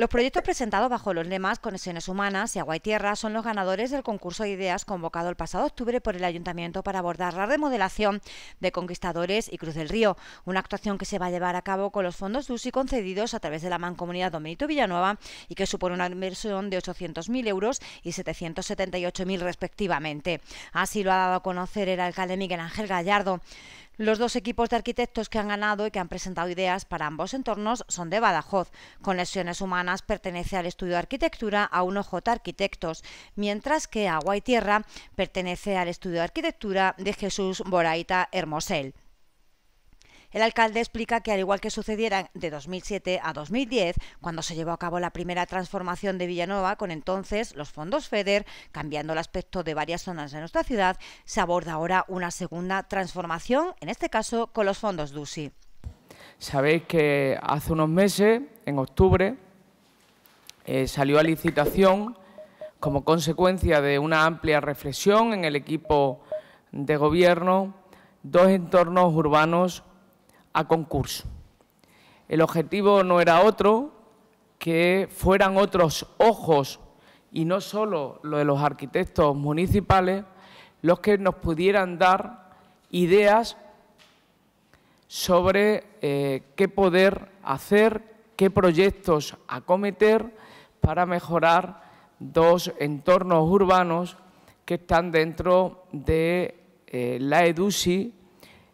Los proyectos presentados bajo los lemas Conexiones Humanas y Agua y Tierra son los ganadores del concurso de ideas convocado el pasado octubre por el Ayuntamiento para abordar la remodelación de Conquistadores y Cruz del Río, una actuación que se va a llevar a cabo con los fondos DUSI concedidos a través de la Mancomunidad Dominito Villanueva y que supone una inversión de 800.000 euros y 778.000 respectivamente. Así lo ha dado a conocer el alcalde Miguel Ángel Gallardo. Los dos equipos de arquitectos que han ganado y que han presentado ideas para ambos entornos son de Badajoz. Con lesiones humanas pertenece al estudio de arquitectura a 1J Arquitectos, mientras que Agua y Tierra pertenece al estudio de arquitectura de Jesús Boraita Hermosel. El alcalde explica que al igual que sucediera de 2007 a 2010, cuando se llevó a cabo la primera transformación de Villanueva con entonces los fondos FEDER, cambiando el aspecto de varias zonas de nuestra ciudad, se aborda ahora una segunda transformación, en este caso con los fondos DUSI. Sabéis que hace unos meses, en octubre, eh, salió a licitación como consecuencia de una amplia reflexión en el equipo de gobierno, dos entornos urbanos a concurso. El objetivo no era otro que fueran otros ojos y no solo los de los arquitectos municipales los que nos pudieran dar ideas sobre eh, qué poder hacer, qué proyectos acometer para mejorar dos entornos urbanos que están dentro de eh, la EDUSI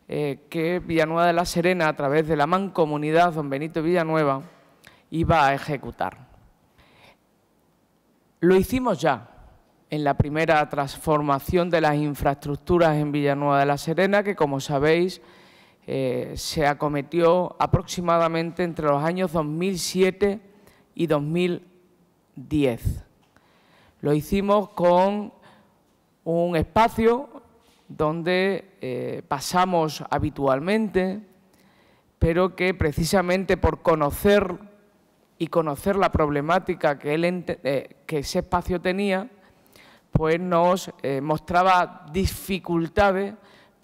eh, que Villanueva de la Serena, a través de la mancomunidad Don Benito Villanueva, iba a ejecutar. Lo hicimos ya en la primera transformación de las infraestructuras en Villanueva de la Serena, que como sabéis eh, se acometió aproximadamente entre los años 2007 y 2010. Lo hicimos con un espacio donde eh, pasamos habitualmente, pero que precisamente por conocer y conocer la problemática que, eh, ese espacio tenía, pues nos eh, mostraba dificultades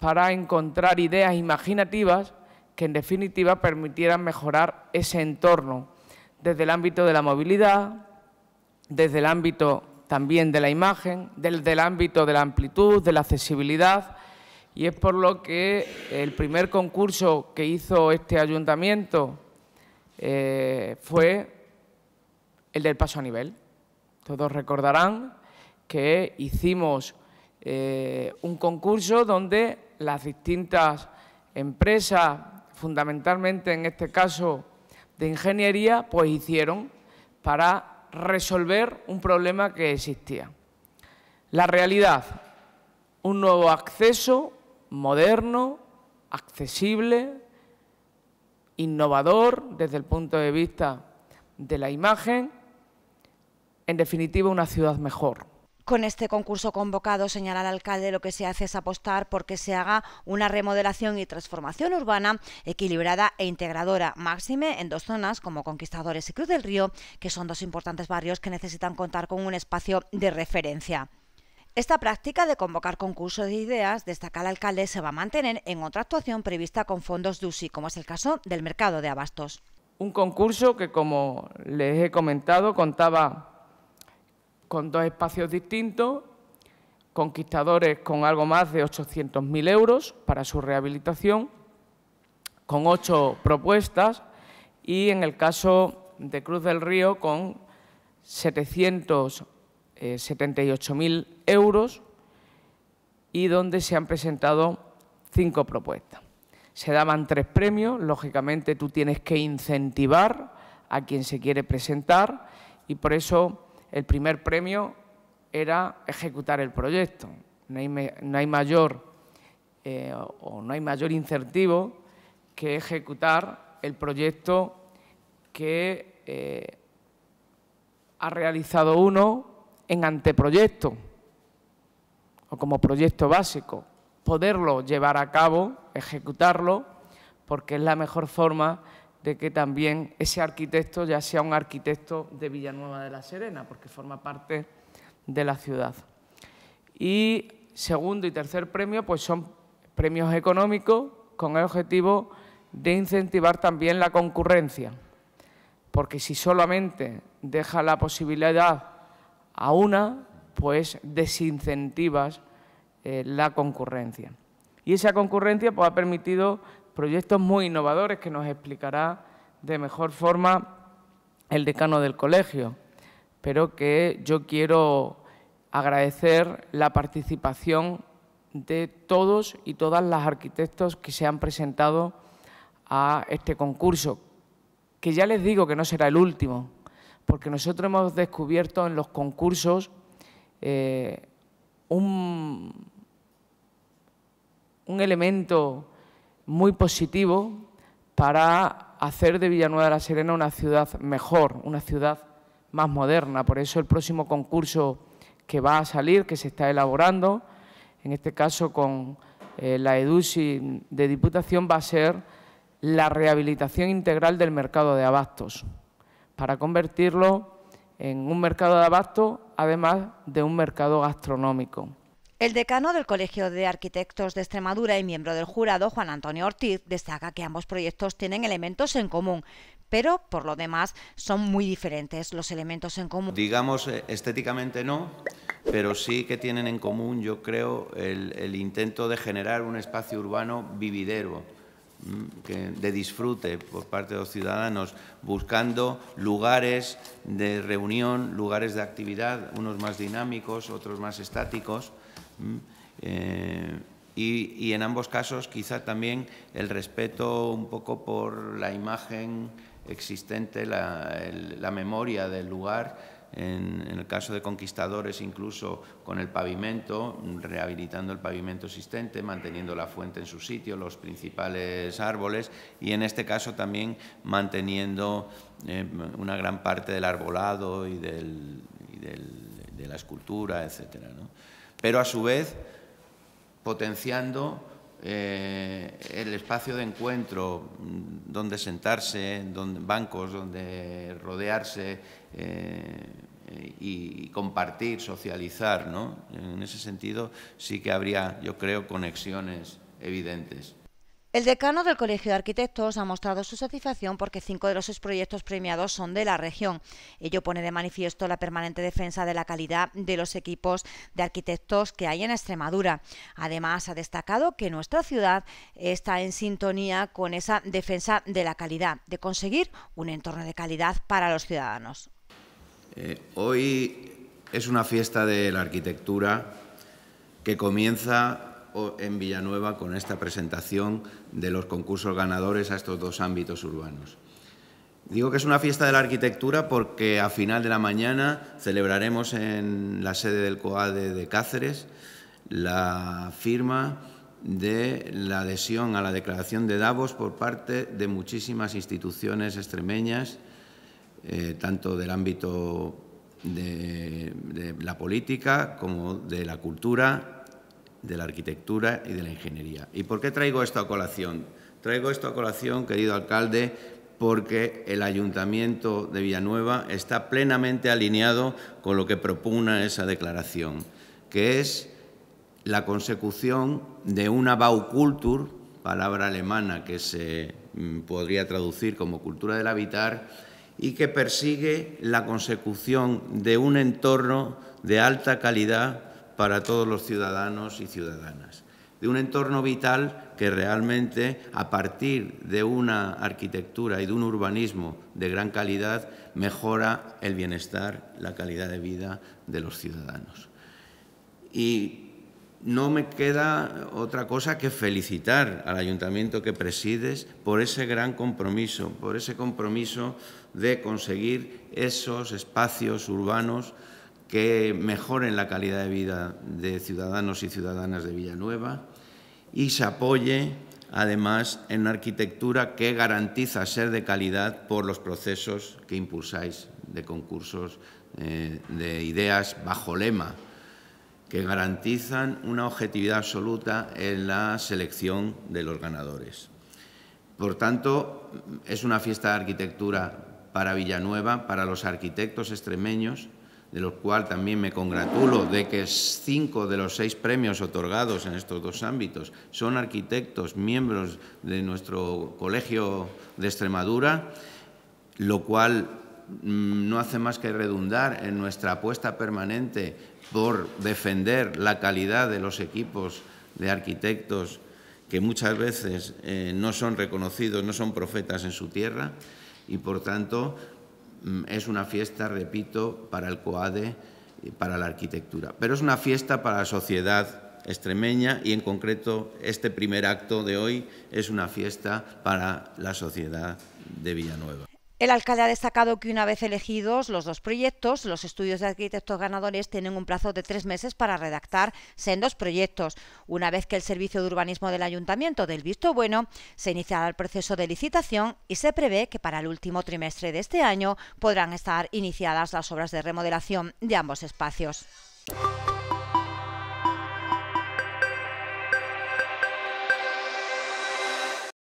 para encontrar ideas imaginativas que en definitiva permitieran mejorar ese entorno desde el ámbito de la movilidad, desde el ámbito también de la imagen, del, ámbito de la amplitud, de la accesibilidad, y es por lo que el primer concurso que hizo este ayuntamiento eh, fue el del paso a nivel. Todos recordarán que hicimos eh, un concurso donde las distintas empresas, fundamentalmente en este caso de ingeniería, pues hicieron para resolver un problema que existía. La realidad, un nuevo acceso moderno, accesible, innovador desde el punto de vista de la imagen, en definitiva una ciudad mejor con este concurso convocado, señala el alcalde, lo que se hace es apostar por que se haga una remodelación y transformación urbana equilibrada e integradora, máxime en dos zonas como Conquistadores y Cruz del Río, que son dos importantes barrios que necesitan contar con un espacio de referencia. Esta práctica de convocar concursos de ideas, destaca el alcalde, se va a mantener en otra actuación prevista con fondos DUSI, como es el caso del mercado de abastos. Un concurso que, como les he comentado, contaba con dos espacios distintos, conquistadores con algo más de 800.000 euros para su rehabilitación, con ocho propuestas y en el caso de Cruz del Río con 778.000 euros y donde se han presentado cinco propuestas. Se daban tres premios, lógicamente tú tienes que incentivar a quien se quiere presentar y por eso el primer premio era ejecutar el proyecto. No hay, mayor eh, o no hay mayor incentivo que ejecutar el proyecto que eh, ha realizado uno en anteproyecto o como proyecto básico. Poderlo llevar a cabo, ejecutarlo, porque es la mejor forma de que también ese arquitecto ya sea un arquitecto de Villanueva de la Serena, porque forma parte de la ciudad. Y segundo y tercer premio, pues son premios económicos con el objetivo de incentivar también la concurrencia, porque si solamente deja la posibilidad a una, pues desincentivas eh, la concurrencia. Y esa concurrencia pues, ha permitido proyectos muy innovadores que nos explicará de mejor forma el decano del colegio, pero que yo quiero agradecer la participación de todos y todas las arquitectos que se han presentado a este concurso, que ya les digo que no será el último, porque nosotros hemos descubierto en los concursos eh, un, un elemento muy positivo para hacer de Villanueva de la Serena una ciudad mejor, una ciudad más moderna. Por eso el próximo concurso que va a salir, que se está elaborando, en este caso con eh, la EDUSI de Diputación, va a ser la rehabilitación integral del mercado de abastos, para convertirlo en un mercado de abastos, además de un mercado gastronómico. El decano del Colegio de Arquitectos de Extremadura y miembro del jurado, Juan Antonio Ortiz, destaca que ambos proyectos tienen elementos en común, pero por lo demás son muy diferentes los elementos en común. Digamos eh, estéticamente no, pero sí que tienen en común, yo creo, el, intento de generar un espacio urbano vividero mm, de disfrute por parte de los ciudadanos, buscando lugares de reunión, lugares de actividad, unos más dinámicos, otros más estáticos, eh, y, en ambos casos quizá también el respeto un poco por la imagen existente, la, memoria del lugar, en, el caso de conquistadores incluso con el pavimento, rehabilitando el pavimento existente, manteniendo la fuente en su sitio, los principales árboles y en este caso también manteniendo eh, una gran parte del arbolado y, de la escultura, etcétera pero a su vez potenciando eh, el espacio de encuentro, mm, donde sentarse, donde, bancos, donde rodearse eh, y, y, compartir, socializar. ¿no? En ese sentido sí que habría, yo creo, conexiones evidentes. El decano del Colegio de Arquitectos ha mostrado su satisfacción porque cinco de los seis proyectos premiados son de la región. Ello pone de manifiesto la permanente defensa de la calidad de los equipos de arquitectos que hay en Extremadura. Además, ha destacado que nuestra ciudad está en sintonía con esa defensa de la calidad, de conseguir un entorno de calidad para los ciudadanos. Eh, hoy es una fiesta de la arquitectura que comienza en Villanueva con esta presentación de los concursos ganadores a estos dos ámbitos urbanos. Digo que es una fiesta de la arquitectura porque a final de la mañana celebraremos en la sede del COADE de Cáceres la firma de la adhesión a la Declaración de Davos por parte de muchísimas instituciones extremeñas, eh, tanto del ámbito de la política como de la cultura de la arquitectura y de la ingeniería. ¿Y por qué traigo esto a colación? Traigo esto a colación, querido alcalde, porque el Ayuntamiento de Villanueva está plenamente alineado con lo que propone esa declaración, que es la consecución de una Baukultur, palabra alemana que se mm, podría traducir como cultura del habitar, y que persigue la consecución de un entorno de alta calidad para todos los ciudadanos y ciudadanas, de un entorno vital que realmente, a partir de una arquitectura y de un urbanismo de gran calidad, mejora el bienestar, la calidad de vida de los ciudadanos. Y no me queda otra cosa que felicitar al ayuntamiento que presides por ese gran compromiso, por ese compromiso de conseguir esos espacios urbanos que mejoren la calidad de vida de ciudadanos y ciudadanas de Villanueva y se apoye además en una arquitectura que garantiza ser de calidad por los procesos que impulsáis de concursos eh, de ideas bajo lema, que garantizan una objetividad absoluta en la selección de los ganadores. Por tanto, es una fiesta de arquitectura para Villanueva, para los arquitectos extremeños, de los cual también me congratulo de que cinco de los seis premios otorgados en estos dos ámbitos son arquitectos, miembros de nuestro Colegio de Extremadura, lo cual mm, no hace más que redundar en nuestra apuesta permanente por defender la calidad de los equipos de arquitectos que muchas veces eh, no son reconocidos, no son profetas en su tierra y, por tanto, Mm, es una fiesta, repito, para el COADE y para la arquitectura, pero es una fiesta para la sociedad extremeña y en concreto este primer acto de hoy es una fiesta para la sociedad de Villanueva. El alcalde ha destacado que una vez elegidos los dos proyectos, los estudios de arquitectos ganadores tienen un plazo de tres meses para redactar sendos proyectos. Una vez que el Servicio de Urbanismo del Ayuntamiento del visto bueno, se iniciará el proceso de licitación y se prevé que para el último trimestre de este año podrán estar iniciadas las obras de remodelación de ambos espacios.